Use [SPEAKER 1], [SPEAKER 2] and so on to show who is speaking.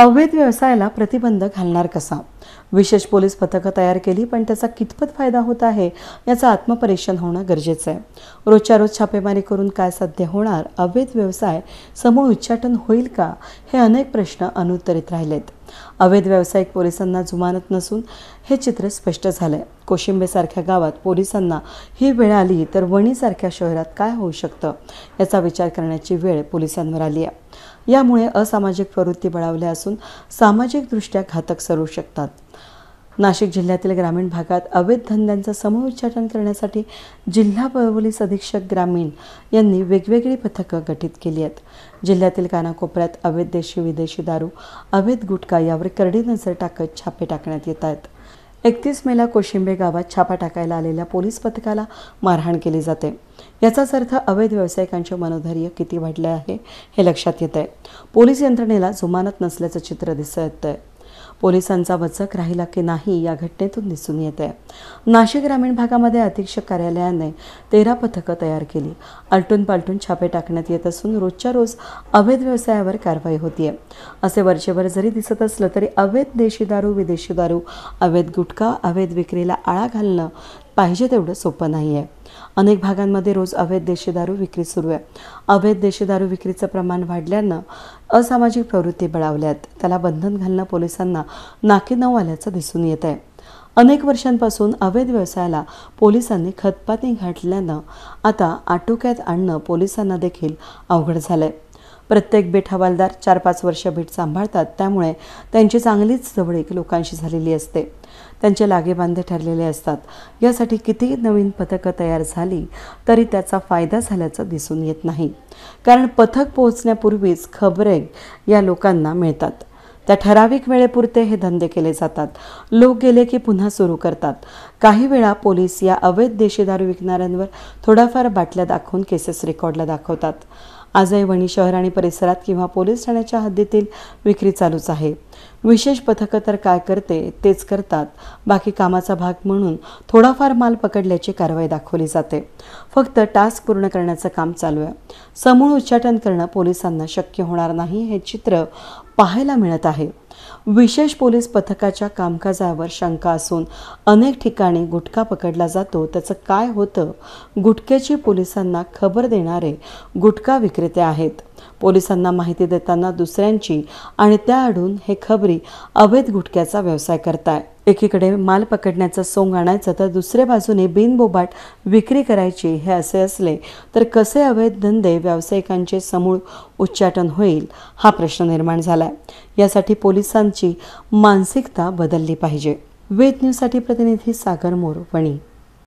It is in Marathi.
[SPEAKER 1] अवैध व्यवसायाला प्रतिबंध घालणार कसा विशेष पोलीस पथकं तयार केली पण त्याचा कितपत फायदा होत आहे याचं आत्मपरीक्षण होणं गरजेचं आहे रोजच्या रोज छापेमारी करून काय साध्य होणार अवैध व्यवसाय समूळ उच्चाटन होईल का हे अनेक प्रश्न अनुत्तरित राहिलेत अवैध व्यावसायिक पोलिसांना जुमानत नसून हे चित्र स्पष्ट झालंय कोशिंबेसारख्या गावात पोलिसांना ही वेळ आली तर वणीसारख्या शहरात काय होऊ शकतं याचा विचार करण्याची वेळ पोलिसांवर आली आहे यामुळे असामाजिक प्रवृत्ती बळावल्या असून सामाजिकदृष्ट्या घातक सरू शकतात नाशिक जिल्ह्यातील ग्रामीण भागात अवैध धंद्यांचं समूळ उच्चाटन करण्यासाठी जिल्हा पोलीस अधीक्षक ग्रामीण यांनी वेगवेगळी पथकं गठीत केली आहेत जिल्ह्यातील कानाकोपऱ्यात अवैध देशी विदेशी दारू अवैध गुटखा यावर करडी नजर टाकत छापे टाकण्यात येत आहेत एकतीस मेला कोशिंबे गावात छापा टाकायला आलेल्या पोलीस पथकाला मारहाण केली जाते याचाच अर्थ अवैध व्यावसायिकांचे मनोधैर्य किती वाढले आहे हे लक्षात येत आहे पोलीस यंत्रणेला जुमानत नसल्याचं चित्र दिसत आहे पोलिसांचा वचक राहिला की नाही या घटनेतून दिसून आहे नाशिक ग्रामीण भागामध्ये अधीक्षक कार्यालयाने तेरा पथकं तयार केली आलटून पालटून छापे टाकण्यात येत असून रोजच्या रोज अवैध व्यवसायावर कारवाई होतीये असे वर्षभर जरी दिसत असलं तरी अवैध देशी दारू विदेशी दारू अवैध गुटखा अवैध विक्रीला आळा घालणं पाहिजे तेवढं सोपं नाही आहे अनेक भागांमध्ये रोज अवैध देशी दारू विक्री सुरू आहे अवैध देशी दारू विक्रीचं प्रमाण वाढल्यानं असामाजिक प्रवृत्ती बळावल्यात त्याला बंधन घालणं पोलिसांना नाके न आल्याचं दिसून येत आहे अनेक वर्षांपासून अवैध व्यवसायाला पोलिसांनी खतपाती घातल्यानं आता आटोक्यात आणणं पोलिसांना देखील अवघड झालंय प्रत्येक बेट हवालदार चार पाच वर्ष बेट सांभाळतात त्यामुळे त्यांची चांगलीच जवळीक लोकांशी झालेली असते त्यांचे लागेबांधे ठरलेले असतात यासाठी कितीही नवीन पथकं तयार झाली तरी त्याचा फायदा झाल्याचं दिसून येत नाही कारण पथक पोहोचण्यापूर्वीच खबरे या लोकांना मिळतात त्या ठराविक वेळेपुरते हे धंदे केले जातात लोक गेले की पुन्हा सुरू करतात काही वेळा पोलीस या अवैध देशी दारू विकणाऱ्यांवर थोडाफार बाटल्या दाखवून केसेस रेकॉर्डला दाखवतात आजही वणी शहर आणि परिसरात किंवा पोलीस ठाण्याच्या हद्दीतील विक्री चालूच आहे विशेष पथकं तर काय करते तेच करतात बाकी कामाचा भाग म्हणून थोडाफार माल पकडल्याची कारवाई दाखवली जाते फक्त टास्क पूर्ण करण्याचं काम चालू आहे समूळ उच्चाटन करणं पोलिसांना शक्य होणार नाही हे चित्र पाहायला मिळत आहे विशेष पोलीस पथकाच्या कामकाजावर शंका असून अनेक ठिकाणी गुटखा पकडला जातो त्याचं काय होतं गुटख्याची पोलिसांना खबर देणारे गुटखा विक्रेते आहेत पोलिसांना माहिती देताना दुसऱ्यांची आणि त्याआडून हे खबरी अवैध गुटख्याचा व्यवसाय करताय एकीकडे माल पकडण्याचा सोंग आणायचा तर दुसऱ्या बाजूने बिनबोबाट विक्री करायची हे असे असले तर कसे अवैध धंदे व्यावसायिकांचे समूळ उच्चाटन होईल हा प्रश्न निर्माण झाला आहे यासाठी पोलिसांची मानसिकता बदलली पाहिजे वेद न्यूजसाठी प्रतिनिधी सागर मोरवणी